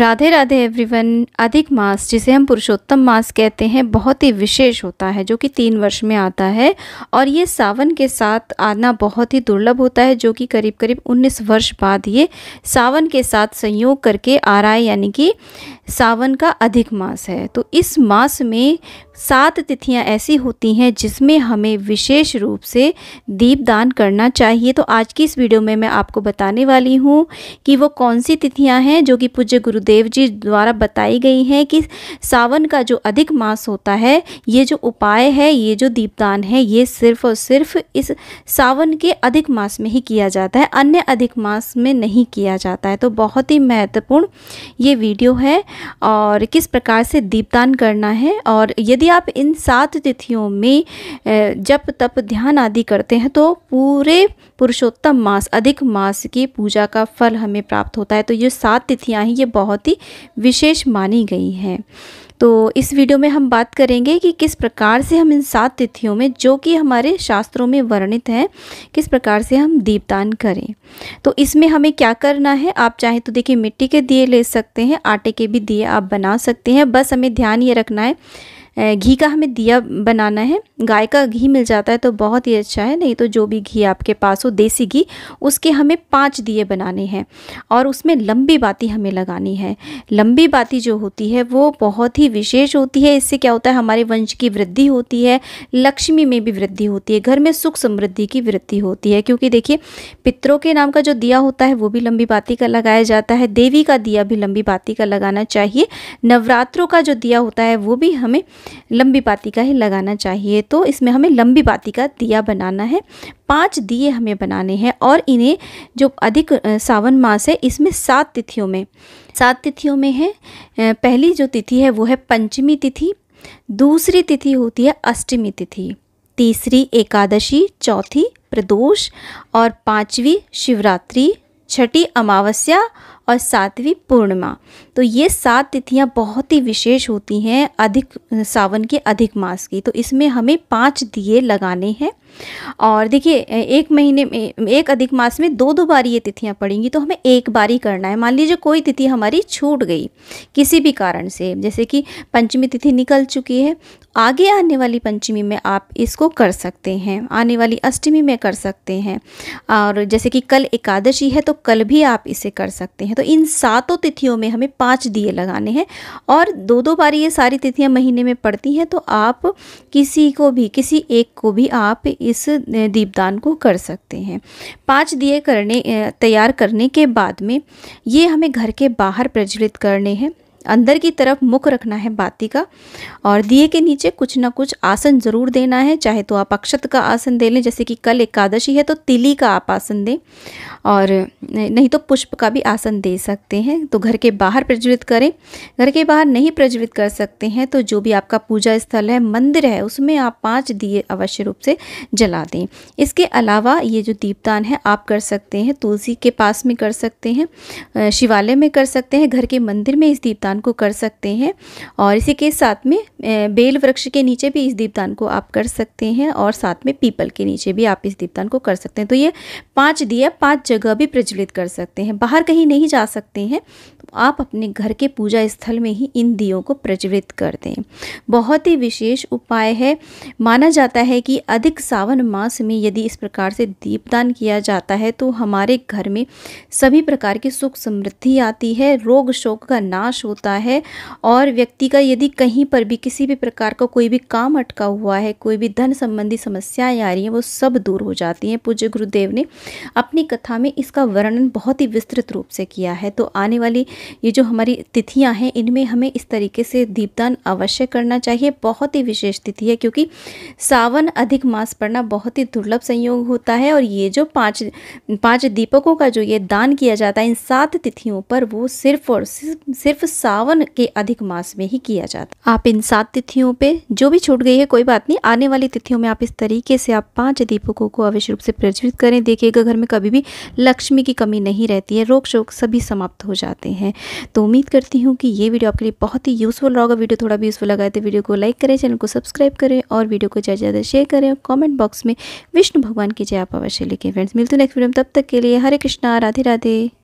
Radhe Radhe everyone अधिक मास जिसे हम पुरुषोत्तम मास कहते हैं बहुत ही विशेष होता है जो कि तीन वर्ष में आता है और ये सावन के साथ आना बहुत ही दुर्लभ होता है जो कि करीब करीब 19 वर्ष बाद ये सावन के साथ संयोग करके आ रहा है यानी कि सावन का अधिक मास है तो इस मास में सात तिथियां ऐसी होती हैं जिसमें हमें विशेष रूप से दीप दान करना चाहिए तो आज की इस वीडियो में मैं आपको बताने वाली हूँ कि वो कौन सी तिथियां हैं जो कि पूज्य गुरुदेव जी द्वारा बताई गई हैं कि सावन का जो अधिक मास होता है ये जो उपाय है ये जो दीपदान है ये सिर्फ और सिर्फ इस सावन के अधिक मास में ही किया जाता है अन्य अधिक मास में नहीं किया जाता है तो बहुत ही महत्वपूर्ण ये वीडियो है और किस प्रकार से दीपदान करना है और यदि आप इन सात तिथियों में जप तप ध्यान आदि करते हैं तो पूरे पुरुषोत्तम मास अधिक मास की पूजा का फल हमें प्राप्त होता है तो ये सात तिथियाँ हैं ये बहुत ही विशेष मानी गई हैं तो इस वीडियो में हम बात करेंगे कि किस प्रकार से हम इन सात तिथियों में जो कि हमारे शास्त्रों में वर्णित हैं किस प्रकार से हम दीपदान करें तो इसमें हमें क्या करना है आप चाहे तो देखिए मिट्टी के दिए ले सकते हैं आटे के भी दिए आप बना सकते हैं बस हमें ध्यान ये रखना है घी का हमें दिया बनाना है गाय का घी मिल जाता है तो बहुत ही अच्छा है नहीं तो जो भी घी आपके पास हो देसी घी उसके हमें पाँच दिए बनाने हैं और उसमें लंबी बाती हमें लगानी है लंबी बाती जो होती है वो बहुत ही विशेष होती है इससे क्या होता है हमारे वंश की वृद्धि होती है लक्ष्मी में भी वृद्धि होती है घर में सुख समृद्धि की वृद्धि होती है क्योंकि देखिए पितरों के नाम का जो दिया होता है वो भी लंबी बाती का लगाया जाता है देवी का दिया भी लंबी बाती का लगाना चाहिए नवरात्रों का जो दिया होता है वो भी हमें लंबी पाती का ही लगाना चाहिए तो इसमें हमें लंबी पाती का दिया बनाना है पांच दिए हमें बनाने हैं और इन्हें जो अधिक सावन मास है इसमें सात तिथियों में सात तिथियों में है पहली जो तिथि है वो है पंचमी तिथि दूसरी तिथि होती है अष्टमी तिथि तीसरी एकादशी चौथी प्रदोष और पांचवी शिवरात्रि छठी अमावस्या और सातवीं पूर्णिमा तो ये सात तिथियाँ बहुत ही विशेष होती हैं अधिक सावन के अधिक मास की तो इसमें हमें पाँच दिए लगाने हैं और देखिए एक महीने में एक अधिक मास में दो दो बार ये तिथियाँ पड़ेंगी तो हमें एक बार ही करना है मान लीजिए कोई तिथि हमारी छूट गई किसी भी कारण से जैसे कि पंचमी तिथि निकल चुकी है आगे आने वाली पंचमी में आप इसको कर सकते हैं आने वाली अष्टमी में कर सकते हैं और जैसे कि कल एकादशी है तो कल भी आप इसे कर सकते हैं तो इन सातों तिथियों में हमें पाँच दिए लगाने हैं और दो दो बार ये सारी तिथियाँ महीने में पड़ती हैं तो आप किसी को भी किसी एक को भी आप इस दीपदान को कर सकते हैं पाँच दिए करने तैयार करने के बाद में ये हमें घर के बाहर प्रज्वलित करने हैं अंदर की तरफ मुख रखना है बाती का और दिए के नीचे कुछ ना कुछ आसन ज़रूर देना है चाहे तो आप अक्षत का आसन दे लें जैसे कि कल एकादशी है तो तिली का आप आसन दें और नहीं तो पुष्प का भी आसन दे सकते हैं तो घर के बाहर प्रज्वलित करें घर के बाहर नहीं प्रज्वलित कर सकते हैं तो जो भी आपका पूजा स्थल है मंदिर है उसमें आप पाँच दिए अवश्य रूप से जला दें इसके अलावा ये जो दीपदान है आप कर सकते हैं तुलसी के पास में कर सकते हैं शिवालय में कर सकते हैं घर के मंदिर में इस दीपदान दीपदान को कर सकते हैं और इसी के साथ में बेल वृक्ष के नीचे भी इस दीपदान को आप कर सकते हैं और साथ में पीपल के नीचे भी आप इस दीपदान को कर सकते हैं तो ये पांच दिया पांच जगह भी प्रज्वलित कर सकते हैं बाहर कहीं नहीं जा सकते हैं तो आप अपने घर के पूजा स्थल में ही इन दियों को प्रज्वलित कर दें बहुत ही विशेष उपाय है माना जाता है कि अधिक सावन मास में यदि इस प्रकार से दीपदान किया जाता है तो हमारे घर में सभी प्रकार की सुख समृद्धि आती है रोग शोक का नाश होता होता है और व्यक्ति का यदि कहीं पर भी किसी भी प्रकार का कोई भी काम अटका हुआ है कोई भी धन संबंधी समस्याएं आ रही हैं वो सब दूर हो जाती हैं पूज्य गुरुदेव ने अपनी कथा में इसका वर्णन बहुत ही विस्तृत रूप से किया है तो आने वाली ये जो हमारी तिथियाँ हैं इनमें हमें इस तरीके से दीपदान अवश्य करना चाहिए बहुत ही विशेष तिथि है क्योंकि सावन अधिक मास पड़ना बहुत ही दुर्लभ संयोग होता है और ये जो पाँच पाँच दीपकों का जो ये दान किया जाता है इन सात तिथियों पर वो सिर्फ और सिर्फ सिर्फ सावन के अधिक मास में ही किया जाता आप इन सात तिथियों पे जो भी छूट गई है कोई बात नहीं आने वाली तिथियों में आप इस तरीके से आप पांच दीपकों को अवश्य रूप से प्रज्वलित करें देखिएगा घर में कभी भी लक्ष्मी की कमी नहीं रहती है रोग शोक सभी समाप्त हो जाते हैं तो उम्मीद करती हूँ कि ये वीडियो आपके लिए बहुत ही यूज़फुल रहा वीडियो थोड़ा भी यूज़फुल लगाए तो वीडियो को लाइक करें चैनल को सब्सक्राइब करें और वीडियो को ज़्यादा ज़्यादा शेयर करें और कॉमेंट बॉक्स में विष्णु भगवान की जय आप अवश्य लिखें फ्रेंड्स मिलते नेक्स्ट वीडियो में तब तक के लिए हरे कृष्णा राधे राधे